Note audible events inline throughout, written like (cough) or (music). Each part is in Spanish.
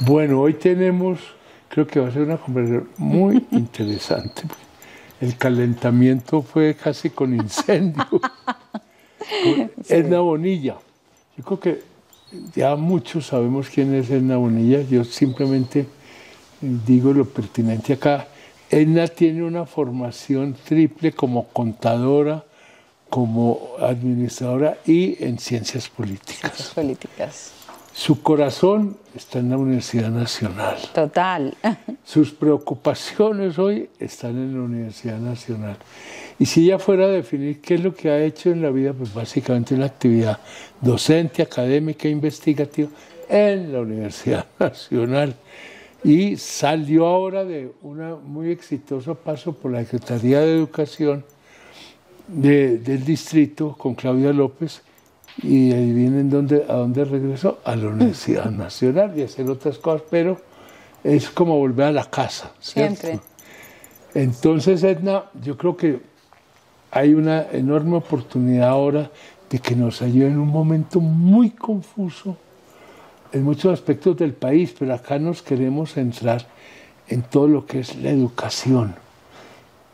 Bueno, hoy tenemos, creo que va a ser una conversación muy (laughs) interesante. El calentamiento fue casi con incendio. Es Edna Bonilla. Yo creo que ya muchos sabemos quién es Edna Bonilla. Yo simplemente digo lo pertinente acá. Edna tiene una formación triple como contadora, como administradora y en ciencias políticas. Ciencias políticas. Su corazón está en la Universidad Nacional. Total. Sus preocupaciones hoy están en la Universidad Nacional. Y si ella fuera a definir qué es lo que ha hecho en la vida, pues básicamente la actividad docente, académica, investigativa en la Universidad (laughs) Nacional. Y salió ahora de un muy exitoso paso por la Secretaría de Educación del distrito con Claudia López y ahí vienen a dónde regresó, a la Universidad Nacional y hacer otras cosas, pero es como volver a la casa. ¿cierto? Siempre. Entonces, Edna, yo creo que hay una enorme oportunidad ahora de que nos ayude en un momento muy confuso en muchos aspectos del país, pero acá nos queremos centrar en todo lo que es la educación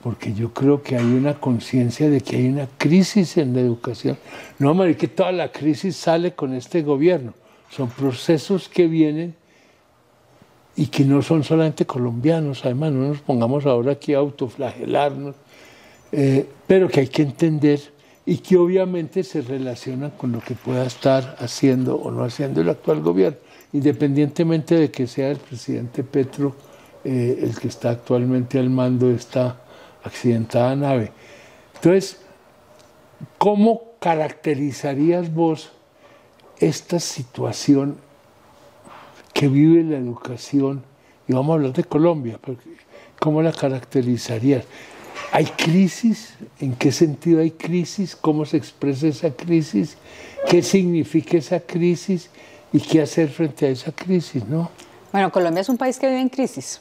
porque yo creo que hay una conciencia de que hay una crisis en la educación. No, María, que toda la crisis sale con este gobierno. Son procesos que vienen y que no son solamente colombianos, además, no nos pongamos ahora aquí a autoflagelarnos, eh, pero que hay que entender y que obviamente se relacionan con lo que pueda estar haciendo o no haciendo el actual gobierno, independientemente de que sea el presidente Petro eh, el que está actualmente al mando de esta accidentada nave. Entonces, ¿cómo caracterizarías vos esta situación que vive la educación? Y vamos a hablar de Colombia, ¿cómo la caracterizarías? ¿Hay crisis? ¿En qué sentido hay crisis? ¿Cómo se expresa esa crisis? ¿Qué significa esa crisis? ¿Y qué hacer frente a esa crisis? ¿no? Bueno, Colombia es un país que vive en crisis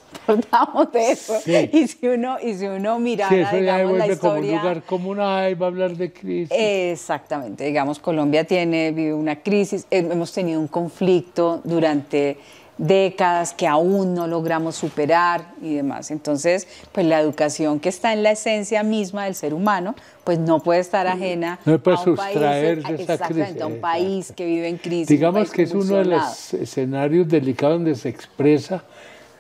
de eso. Y si uno, y si uno mirara, digamos, la historia... Como un lugar va a hablar de crisis. Exactamente, digamos, Colombia tiene, vive una crisis, eh, hemos tenido un conflicto durante décadas que aún no logramos superar y demás. Entonces, pues la educación que está en la esencia misma del ser humano, pues no puede estar ajena a, un de esta a un país que vive en crisis. Digamos que es uno de los escenarios delicados donde se expresa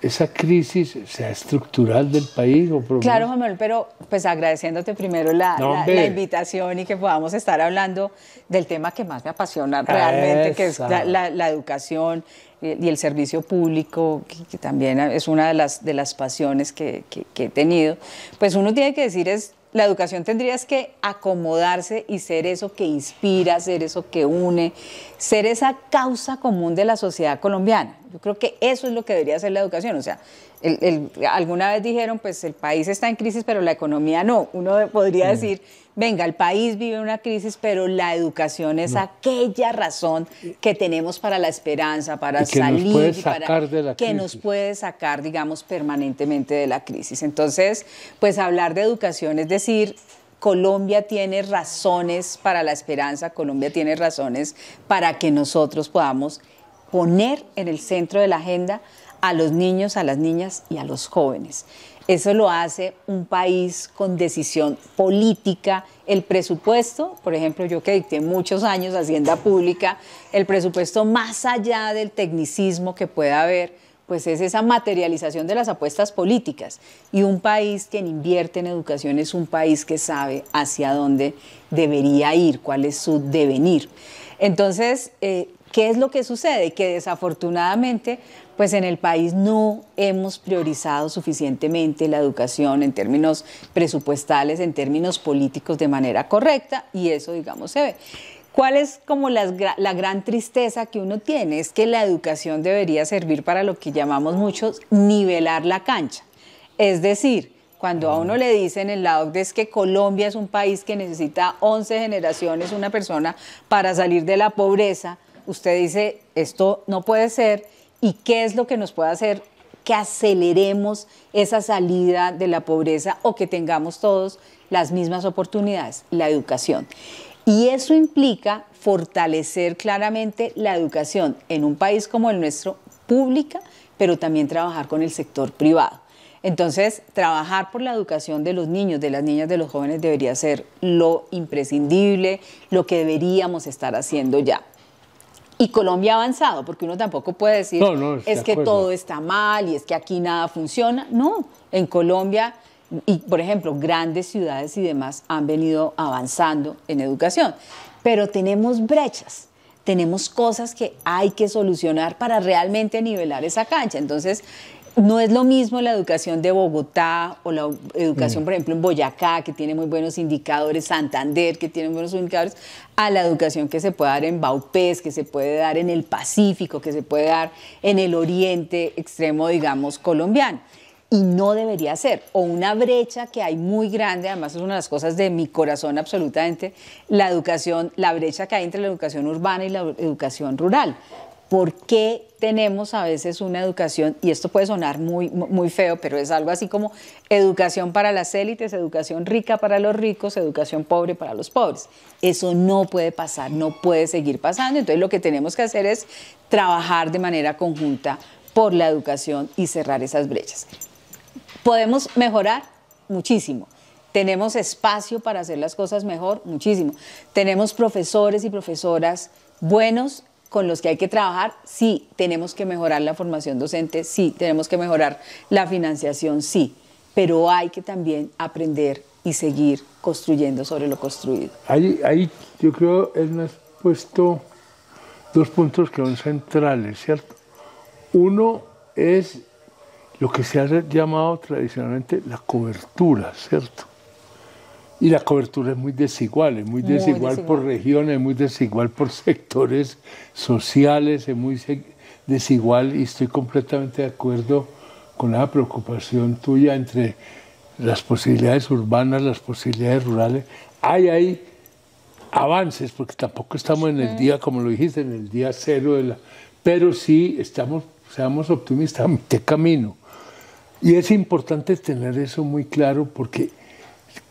esa crisis sea estructural del país o Claro, Manuel, pero pues agradeciéndote primero la, invitación y que podamos estar hablando del tema que más me apasiona realmente, que es la, educación eh, y el servicio público, que, también es una de las, de las pasiones que he tenido. Pues uno tiene que decir es la educación tendría que acomodarse y ser eso que inspira, ser eso que une, ser esa causa común de la sociedad colombiana. Yo creo que eso es lo que debería ser la educación. O sea, alguna vez dijeron, pues el país está en crisis, pero la economía no. Uno podría decir, venga, el país vive una crisis, pero la educación es aquella razón que tenemos para la esperanza, para salir, y que nos puede sacar, digamos, permanentemente de la crisis. Entonces, pues hablar de educación es decir, Colombia tiene razones para la esperanza, Colombia tiene razones para que nosotros podamos poner en el centro de la agenda a los niños, a las niñas y a los jóvenes. Eso lo hace un país con decisión política. El presupuesto, por ejemplo, yo que dicté muchos años Hacienda Pública, el presupuesto más allá del tecnicismo que pueda haber, pues es esa materialización de las apuestas políticas. Y un país que invierte en educación es un país que sabe hacia dónde debería ir, cuál es su devenir. Entonces, eh, ¿Qué es lo que sucede? Que desafortunadamente, pues en el país no hemos priorizado suficientemente la educación en términos presupuestales, en términos políticos de manera correcta y eso, digamos, se ve. ¿Cuál es como la, gran tristeza que uno tiene? Es que la educación debería servir para lo que llamamos muchos nivelar la cancha. Es decir, cuando a uno le dicen en el OCDE es que Colombia es un país que necesita 11 generaciones, una persona para salir de la pobreza, usted dice, esto no puede ser, y qué es lo que nos puede hacer que aceleremos esa salida de la pobreza o que tengamos todos las mismas oportunidades, la educación. Y eso implica fortalecer claramente la educación en un país como el nuestro, pública, pero también trabajar con el sector privado. Entonces, trabajar por la educación de los niños, de las niñas, de los jóvenes debería ser lo imprescindible, lo que deberíamos estar haciendo ya. Y Colombia ha avanzado, porque uno tampoco puede decir, es que todo está mal y es que aquí nada funciona. No, en Colombia, y por ejemplo, grandes ciudades y demás han venido avanzando en educación, pero tenemos brechas tenemos cosas que hay que solucionar para realmente nivelar esa cancha. Entonces, no es lo mismo la educación de Bogotá o la educación, mm. por ejemplo, en Boyacá, que tiene muy buenos indicadores, Santander, que tiene buenos indicadores, a la educación que se puede dar en Baupés, que se puede dar en el Pacífico, que se puede dar en el oriente extremo, digamos, colombiano. Y no debería ser, o una brecha que hay muy grande, además es una de las cosas de mi corazón absolutamente, la educación, la brecha que hay entre la educación urbana y la educación rural ¿Por qué tenemos a veces una educación, y esto puede sonar muy, muy feo, pero es algo así como educación para las élites, educación rica para los ricos, educación pobre para los pobres? Eso no puede pasar, no puede seguir pasando. Entonces lo que tenemos que hacer es trabajar de manera conjunta por la educación y cerrar esas brechas. Podemos mejorar muchísimo. Tenemos espacio para hacer las cosas mejor, muchísimo. Tenemos profesores y profesoras buenos con los que hay que trabajar, sí, tenemos que mejorar la formación docente, sí, tenemos que mejorar la financiación, sí, pero hay que también aprender y seguir construyendo sobre lo construido. Ahí, ahí yo creo, él me has puesto dos puntos que son centrales, ¿cierto? Uno es lo que se ha llamado tradicionalmente la cobertura, ¿cierto? Y la cobertura es muy desigual, es muy, desigual, por regiones, es muy desigual por sectores sociales, es muy desigual y estoy completamente de acuerdo con la preocupación tuya entre las posibilidades urbanas, las posibilidades rurales. Hay ahí avances, porque tampoco estamos en el día, como lo dijiste, en el día cero, pero sí estamos, seamos optimistas, (laughs) qué camino. Y es importante tener eso muy claro porque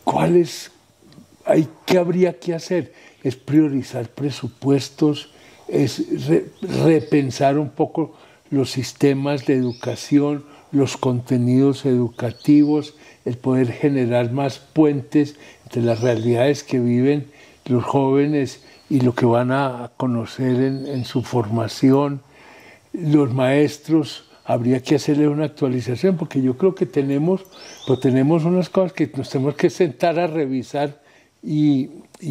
¿Cuáles hay, qué habría que hacer? Es priorizar presupuestos, es repensar un poco los sistemas de educación, los contenidos educativos, el poder generar más puentes entre las realidades que viven los jóvenes y lo que van a conocer en su formación, los maestros habría que hacerle una actualización, porque yo creo que tenemos, pues tenemos unas cosas que nos tenemos que sentar a revisar y,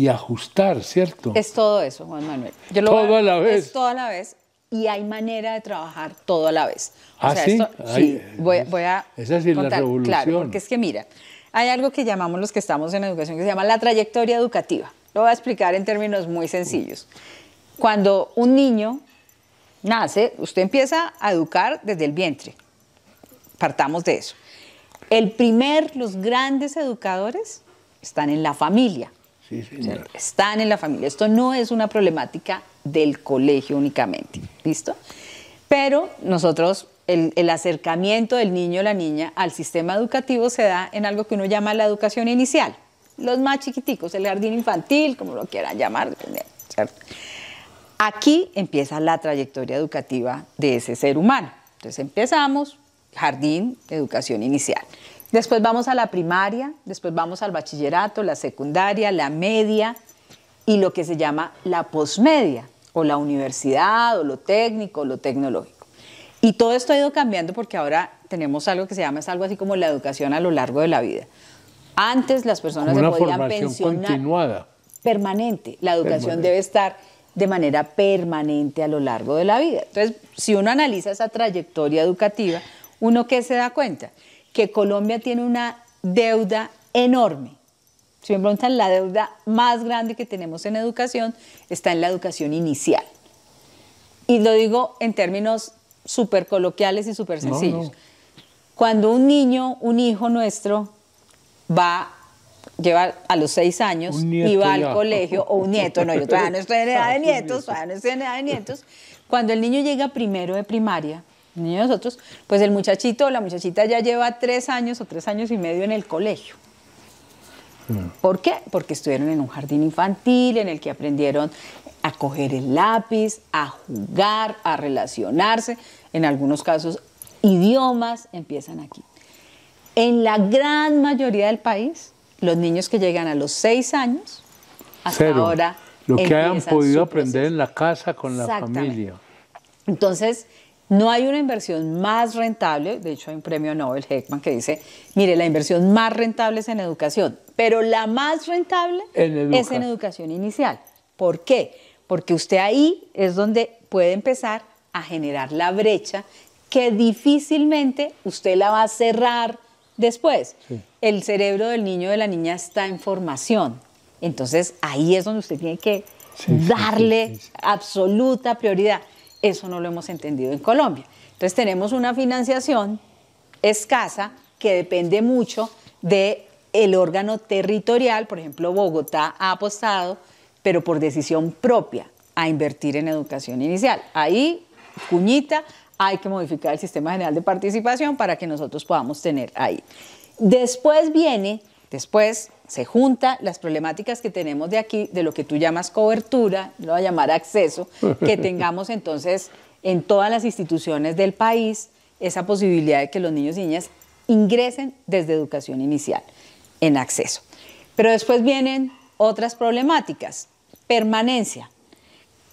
ajustar, ¿cierto? Es todo eso, Juan Manuel. todo a, la vez. Es todo a la vez. Y hay manera de trabajar todo a la vez. O ah, sí. voy, a. Esa es la revolución. Claro, porque es que mira, hay algo que llamamos los que estamos en educación que se llama la trayectoria educativa. Lo voy a explicar en términos muy sencillos. Cuando un niño nace, usted empieza a educar desde el vientre. Partamos de eso. El primer, los grandes educadores están en la familia. Están en la familia. Esto no es una problemática del colegio únicamente. ¿Listo? Pero nosotros, el, el acercamiento del niño o la niña al sistema educativo se da en algo que uno llama la educación inicial. Los más chiquiticos, el jardín infantil, como lo quieran llamar, ¿cierto? Aquí empieza la trayectoria educativa de ese ser humano. Entonces empezamos jardín, educación inicial. Después vamos a la primaria, después vamos al bachillerato, la secundaria, la media y lo que se llama la posmedia o la universidad o lo técnico, lo tecnológico. Y todo esto ha ido cambiando porque ahora tenemos algo que se llama, es algo así como la educación a lo largo de la vida. Antes las personas podían se una formación Continuada. Permanente. La educación debe estar de manera permanente a lo largo de la vida. Entonces, si uno analiza esa trayectoria educativa, uno que se da cuenta que Colombia tiene una deuda enorme. Si me preguntan, la deuda más grande que tenemos en educación está en la educación inicial. Y lo digo en términos súper coloquiales y súper sencillos. Cuando un niño, un hijo nuestro, va lleva a los seis años y va al colegio, o un nieto, no, yo todavía no estoy en edad de (laughs) nietos, todavía no estoy en edad de nietos. Cuando el niño llega primero de primaria, el niño de nosotros, pues el muchachito o la muchachita ya lleva tres años o tres años y medio en el colegio. Mm. ¿Por qué? Porque estuvieron en un jardín infantil en el que aprendieron a coger el lápiz, a jugar, a relacionarse, en algunos casos idiomas empiezan aquí. En la gran mayoría del país, los niños que llegan a los seis años, hasta ahora... Lo que hayan podido aprender en la casa con la familia. Entonces, no hay una inversión más rentable, de hecho hay un premio Nobel Heckman que dice, mire, la inversión más rentable es en educación, pero la más rentable es en educación inicial. ¿Por qué? Porque usted ahí es donde puede empezar a generar la brecha que difícilmente usted la va a cerrar después. El cerebro del niño o de la niña está en formación. Entonces ahí es donde usted tiene que darle absoluta prioridad. Eso no lo hemos entendido en Colombia. Entonces tenemos una financiación escasa que depende mucho de órgano territorial, por ejemplo, Bogotá ha apostado, pero por decisión propia, a invertir en educación inicial. Ahí, cuñita, hay que modificar el sistema general de participación para que nosotros podamos tener ahí. Después viene, después se junta las problemáticas que tenemos de aquí, de lo que tú llamas cobertura, lo voy a llamar acceso, que (laughs) tengamos entonces en todas las instituciones del país esa posibilidad de que los niños y niñas ingresen desde educación inicial en acceso. Pero después vienen otras problemáticas. Permanencia.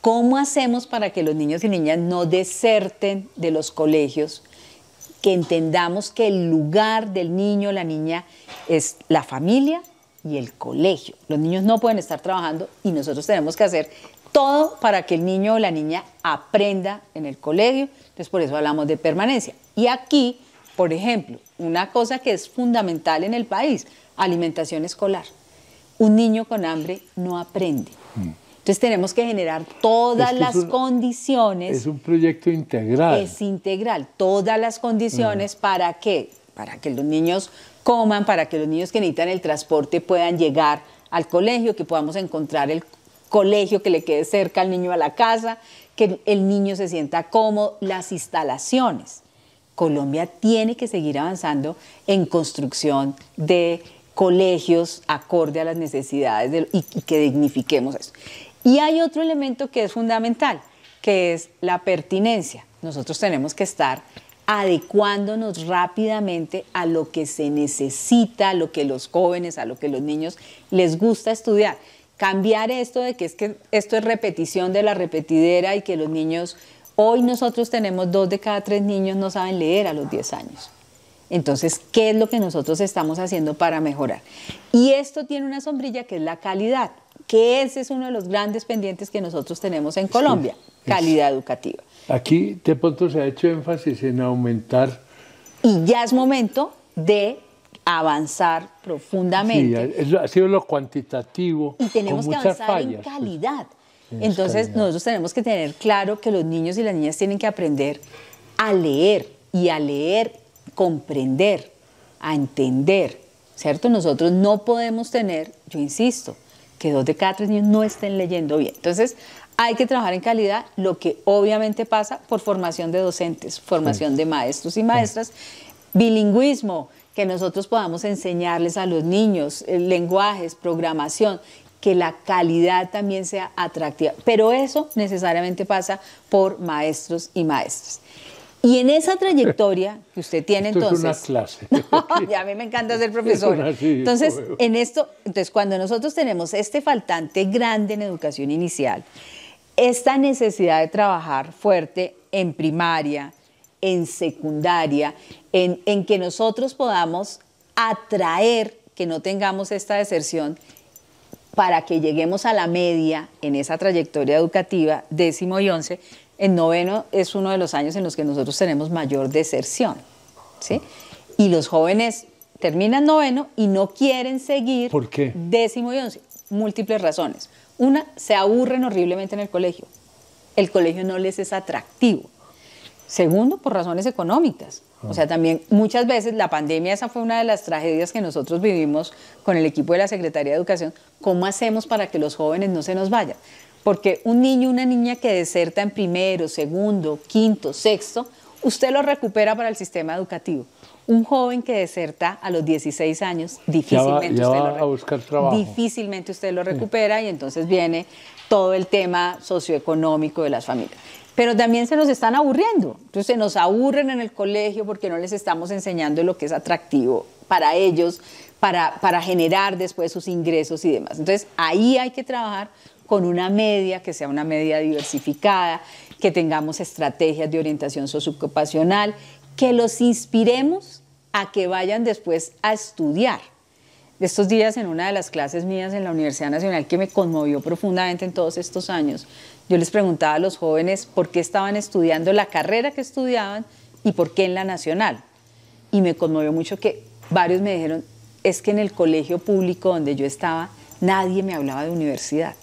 ¿Cómo hacemos para que los niños y niñas no deserten de los colegios? Que entendamos que el lugar del niño, o la niña, es la familia y el colegio. Los niños no pueden estar trabajando y nosotros tenemos que hacer todo para que el niño o la niña aprenda en el colegio. Entonces por eso hablamos de permanencia. Y aquí, por ejemplo, una cosa que es fundamental en el país, alimentación escolar. Un niño con hambre no aprende. Mm. Entonces tenemos que generar todas las condiciones. Es un proyecto integral. Es integral, todas las condiciones mm. para que, para que los niños coman, para que los niños que necesitan el transporte puedan llegar al colegio, que podamos encontrar el colegio que le quede cerca al niño a la casa, que el niño se sienta cómodo, las instalaciones. Colombia tiene que seguir avanzando en construcción de colegios acorde a las necesidades y que dignifiquemos eso. Y hay otro elemento que es fundamental, que es la pertinencia. Nosotros tenemos que estar adecuándonos rápidamente a lo que se necesita, a lo que los jóvenes, a lo que los niños les gusta estudiar. Cambiar esto de que es que esto es repetición de la repetidera y que los niños, hoy nosotros tenemos dos de cada tres niños no saben leer a los 10 años. Entonces, ¿qué es lo que nosotros estamos haciendo para mejorar? Y esto tiene una sombrilla que es la calidad que ese es uno de los grandes pendientes que nosotros tenemos en Colombia, calidad educativa. Aquí de pronto se ha hecho énfasis en aumentar. Y ya es momento de avanzar profundamente. Sí, ha sido lo cuantitativo. Y tenemos que avanzar en calidad. Entonces nosotros tenemos que tener claro que los niños y las niñas tienen que aprender a leer y a leer, comprender, a entender, ¿cierto? Nosotros no podemos tener, yo insisto, que dos de cada tres niños no estén leyendo bien. Entonces, hay que trabajar en calidad, lo que obviamente pasa por formación de docentes, formación de maestros y maestras, bilingüismo, que nosotros podamos enseñarles a los niños eh, lenguajes, programación, que la calidad también sea atractiva. Pero eso necesariamente pasa por maestros y maestras. Y en esa trayectoria que usted tiene entonces... una clase. (laughs) ya a mí me encanta ser (laughs) profesor. Entonces, en esto, entonces cuando nosotros tenemos este faltante grande en educación inicial, esta necesidad de trabajar fuerte en primaria, en secundaria, en que nosotros podamos atraer, que no tengamos esta deserción, para que lleguemos a la media en esa trayectoria educativa, décimo y once, el noveno es uno de los años en los que nosotros tenemos mayor deserción, ¿sí? Y los jóvenes terminan noveno y no quieren seguir ¿Por qué? décimo y once. Múltiples razones. Una, se aburren horriblemente en el colegio. El colegio no les es atractivo. Segundo, por razones económicas. O sea, ah. también muchas veces la pandemia, esa fue una de las tragedias que nosotros vivimos con el equipo de la Secretaría de Educación. ¿Cómo hacemos para que los jóvenes no se nos vayan? Porque un niño, una niña que deserta en primero, segundo, quinto, sexto, usted lo recupera para el sistema educativo. Un joven que deserta a los 16 años, difícilmente, usted, lo difícilmente usted lo recupera y entonces viene todo el tema socioeconómico de las familias. Pero también se nos están aburriendo. Entonces se nos aburren en el colegio porque no les estamos enseñando lo que es atractivo para ellos, para, para generar después sus ingresos y demás. Entonces ahí hay que trabajar con una media, que sea una media diversificada, que tengamos estrategias de orientación sociocupacional, que los inspiremos a que vayan después a estudiar. estos días en una de las clases mías en la Universidad Nacional que me conmovió profundamente en todos estos años, yo les preguntaba a los jóvenes por qué estaban estudiando la carrera que estudiaban y por qué en la nacional. Y me conmovió mucho que varios me dijeron, es que en el colegio público donde yo estaba nadie me hablaba de universidad.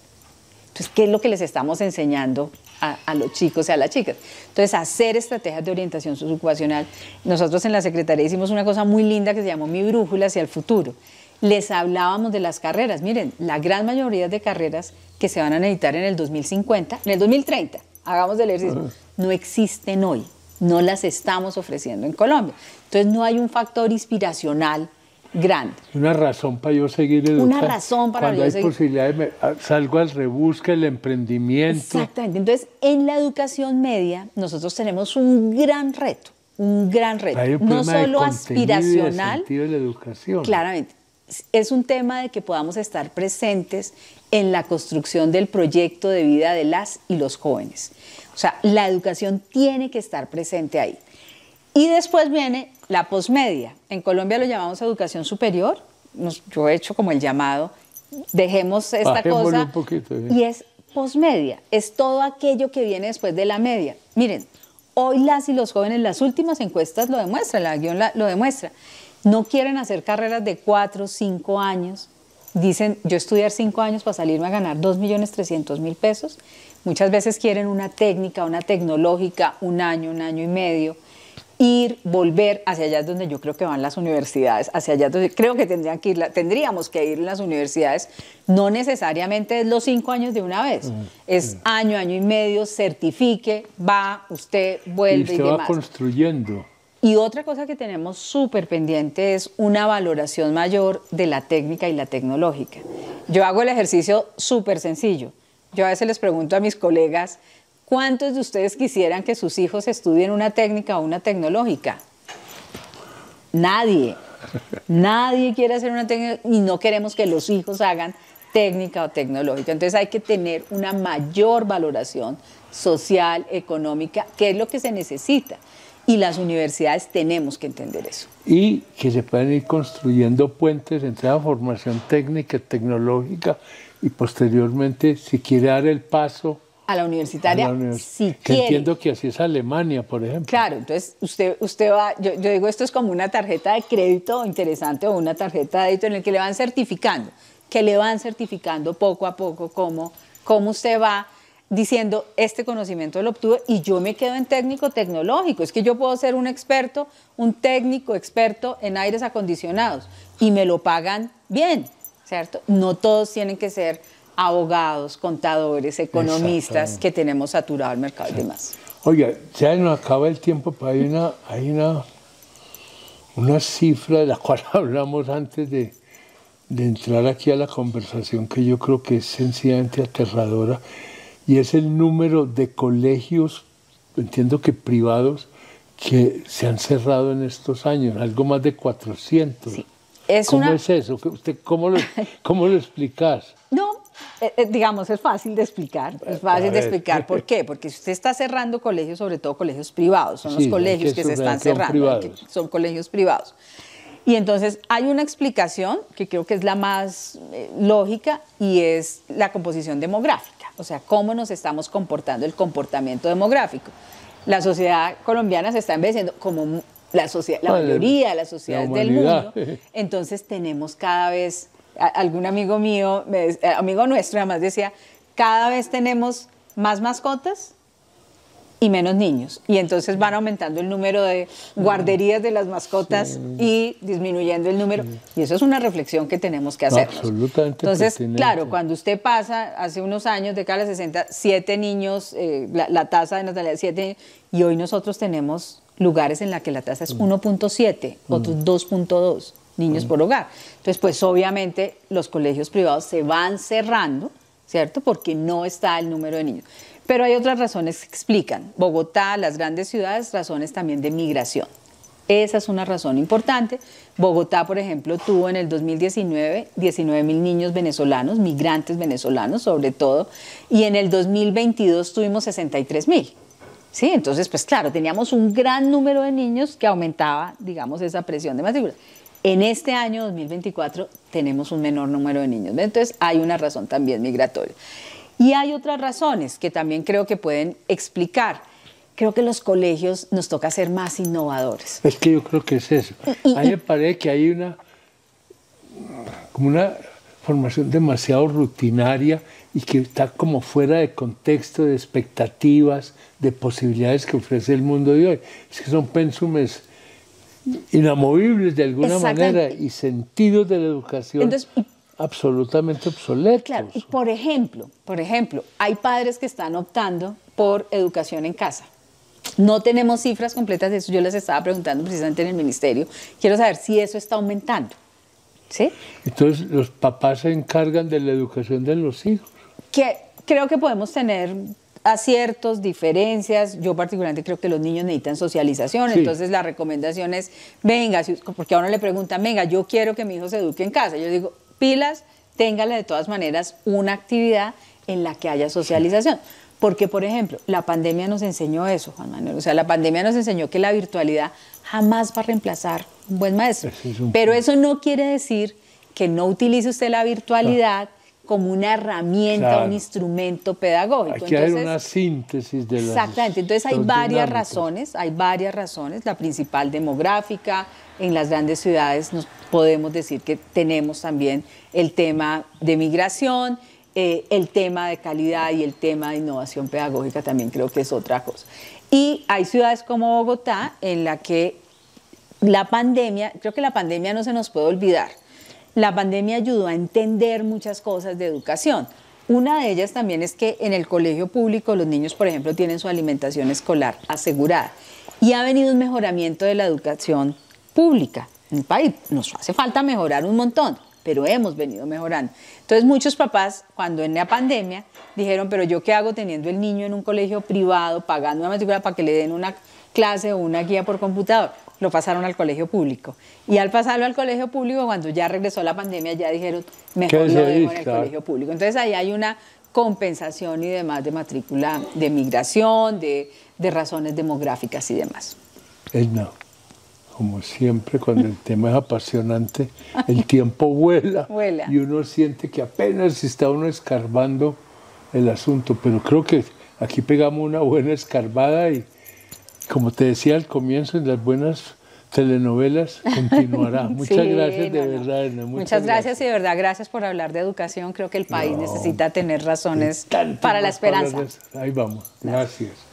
Entonces, ¿qué es lo que les estamos enseñando a, los chicos y a las chicas? Entonces, hacer estrategias de orientación ocupacional. Nosotros en la Secretaría hicimos una cosa muy linda que se llamó Mi Brújula hacia el futuro. Les hablábamos de las carreras. Miren, la gran mayoría de carreras que se van a necesitar en el 2050, en el 2030, hagamos el ejercicio, ah. no existen hoy. No las estamos ofreciendo en Colombia. Entonces, no hay un factor inspiracional grande. Una razón para yo seguir educando. Una razón para Cuando yo hay seguir. Ah, salgo al rebusque, el emprendimiento. Exactamente. Entonces, en la educación media, nosotros tenemos un gran reto, un gran reto. no solo aspiracional. la educación. Claramente. Es un tema de que podamos estar presentes en la construcción del proyecto de vida de las y los jóvenes. O sea, la educación tiene que estar presente ahí. Y después viene la posmedia. En Colombia lo llamamos educación superior. yo he hecho como el llamado, dejemos esta cosa. Y es posmedia, es todo aquello que viene después de la media. Miren, hoy las y los jóvenes, las últimas encuestas lo demuestran, la guión lo demuestra. No quieren hacer carreras de cuatro, cinco años. Dicen, yo estudiar cinco años para salirme a ganar millones mil pesos. Muchas veces quieren una técnica, una tecnológica, un año, un año y medio ir, volver, hacia allá donde yo creo que van las universidades, hacia allá donde creo que tendrían que ir, tendríamos que ir las universidades, no necesariamente es los cinco años de una vez, mm, es mm. año, año y medio, certifique, va, usted vuelve y, y va construyendo. Y otra cosa que tenemos súper pendiente es una valoración mayor de la técnica y la tecnológica. Yo hago el ejercicio súper sencillo. Yo a veces les pregunto a mis colegas ¿Cuántos de ustedes quisieran que sus hijos estudien una técnica o una tecnológica? Nadie. Nadie quiere hacer una técnica y no queremos que los hijos hagan técnica o tecnológica. Entonces hay que tener una mayor valoración social, económica, que es lo que se necesita. Y las universidades tenemos que entender eso. Y que se puedan ir construyendo puentes entre la formación técnica, tecnológica y posteriormente, si quiere dar el paso a la universitaria si Entiendo que así es Alemania, por ejemplo. Claro, entonces usted, usted va, yo, digo, esto es como una tarjeta de crédito interesante o una tarjeta de crédito en el que le van certificando, que le van certificando poco a poco cómo, cómo usted va diciendo, este conocimiento lo obtuve y yo me quedo en técnico tecnológico. Es que yo puedo ser un experto, un técnico experto en aires acondicionados y me lo pagan bien, ¿cierto? No todos tienen que ser abogados, contadores, economistas que tenemos saturado el mercado y demás. Oiga, ya nos acaba el tiempo, pero hay una, hay una, una cifra de la (laughs) cual hablamos antes de, entrar aquí a la conversación que yo creo que es sencillamente aterradora y es el número de colegios, entiendo que privados, que se han cerrado en estos años, algo más de 400. ¿Cómo es eso? cómo lo, (laughs) cómo lo explicas? Eh, eh, digamos, es fácil de explicar. Es fácil de explicar. ¿Por qué? Porque usted está cerrando colegios, sobre todo colegios privados, son los colegios que, se están cerrando, son colegios privados. Y entonces hay una explicación que creo que es la más eh, lógica y es la composición demográfica, o sea, cómo nos estamos comportando, el comportamiento demográfico. La sociedad colombiana se está envejeciendo como la, sociedad, la mayoría de las sociedades del mundo, entonces tenemos cada vez algún amigo mío, eh, amigo nuestro además decía, cada vez tenemos más mascotas y menos niños. Y entonces van aumentando el número de mm. guarderías de las mascotas y disminuyendo el número. Mm. Y eso es una reflexión que tenemos que hacer. Absolutamente. Entonces, claro, cuando usted pasa hace unos años, de cada 60, siete niños, eh, la, tasa de natalidad, siete niños, y hoy nosotros tenemos lugares en la que la tasa es 1.7, mm. otros 2.2 niños por hogar. Entonces, pues obviamente los colegios privados se van cerrando, ¿cierto? Porque no está el número de niños. Pero hay otras razones que explican. Bogotá, las grandes ciudades, razones también de migración. Esa es una razón importante. Bogotá, por ejemplo, tuvo en el 2019 19 mil niños venezolanos, migrantes venezolanos sobre todo, y en el 2022 tuvimos 63 mil. Sí, entonces, pues claro, teníamos un gran número de niños que aumentaba, digamos, esa presión de matrícula. En este año 2024 tenemos un menor número de niños. Entonces hay una razón también migratoria. Y hay otras razones que también creo que pueden explicar. Creo que los colegios nos toca ser más innovadores. Es que yo creo que es eso. a mí me parece que hay una, como una formación demasiado rutinaria y que está como fuera de contexto, de expectativas, de posibilidades que ofrece el mundo de hoy. Es que son pensumes inamovibles de alguna manera y sentidos de la educación absolutamente obsoletos. por ejemplo, por ejemplo, hay padres que están optando por educación en casa. No tenemos cifras completas de eso. Yo les estaba preguntando precisamente en el ministerio. Quiero saber si eso está aumentando. ¿Sí? Entonces, los papás se encargan de la educación de los hijos. Que creo que podemos tener aciertos, diferencias. Yo particularmente creo que los niños necesitan socialización, entonces la recomendación es, venga, porque a uno le pregunta venga, yo quiero que mi hijo se eduque en casa. Yo digo, pilas, téngale de todas maneras una actividad en la que haya socialización. Porque, por ejemplo, la pandemia nos enseñó eso, Juan Manuel. O sea, la pandemia nos enseñó que la virtualidad jamás va a reemplazar un buen maestro. Pero eso no quiere decir que no utilice usted la virtualidad como una herramienta, un instrumento pedagógico. Hay que hacer una síntesis de Exactamente, entonces hay varias razones, hay varias razones, la principal demográfica, en las grandes ciudades nos podemos decir que tenemos también el tema de migración, eh, el tema de calidad y el tema de innovación pedagógica también creo que es otra cosa. Y hay ciudades como Bogotá en la que la pandemia, creo que la pandemia no se nos puede olvidar, la pandemia ayudó a entender muchas cosas de educación. Una de ellas también es que en el colegio público los niños, por ejemplo, tienen su alimentación escolar asegurada y ha venido un mejoramiento de la educación pública en el país. Nos hace falta mejorar un montón, pero hemos venido mejorando. Entonces muchos papás, cuando en la pandemia, dijeron, pero yo qué hago teniendo el niño en un colegio privado, pagando una matrícula para que le den una clase o una guía por computador lo pasaron al colegio público. Y al pasarlo al colegio público, cuando ya regresó la pandemia, ya dijeron, mejor lo dejo en el colegio público. Entonces ahí hay una compensación y demás de matrícula, de migración, de, razones demográficas y demás. no. como siempre, cuando el tema es apasionante, el tiempo vuela, y uno siente que apenas está uno escarbando el asunto, pero creo que aquí pegamos una buena escarbada y como te decía al comienzo, en las buenas telenovelas (laughs) continuará. Muchas gracias de verdad. Muchas, gracias, y de verdad, gracias por hablar de educación. Creo que el país necesita tener razones para la esperanza. Ahí vamos. gracias.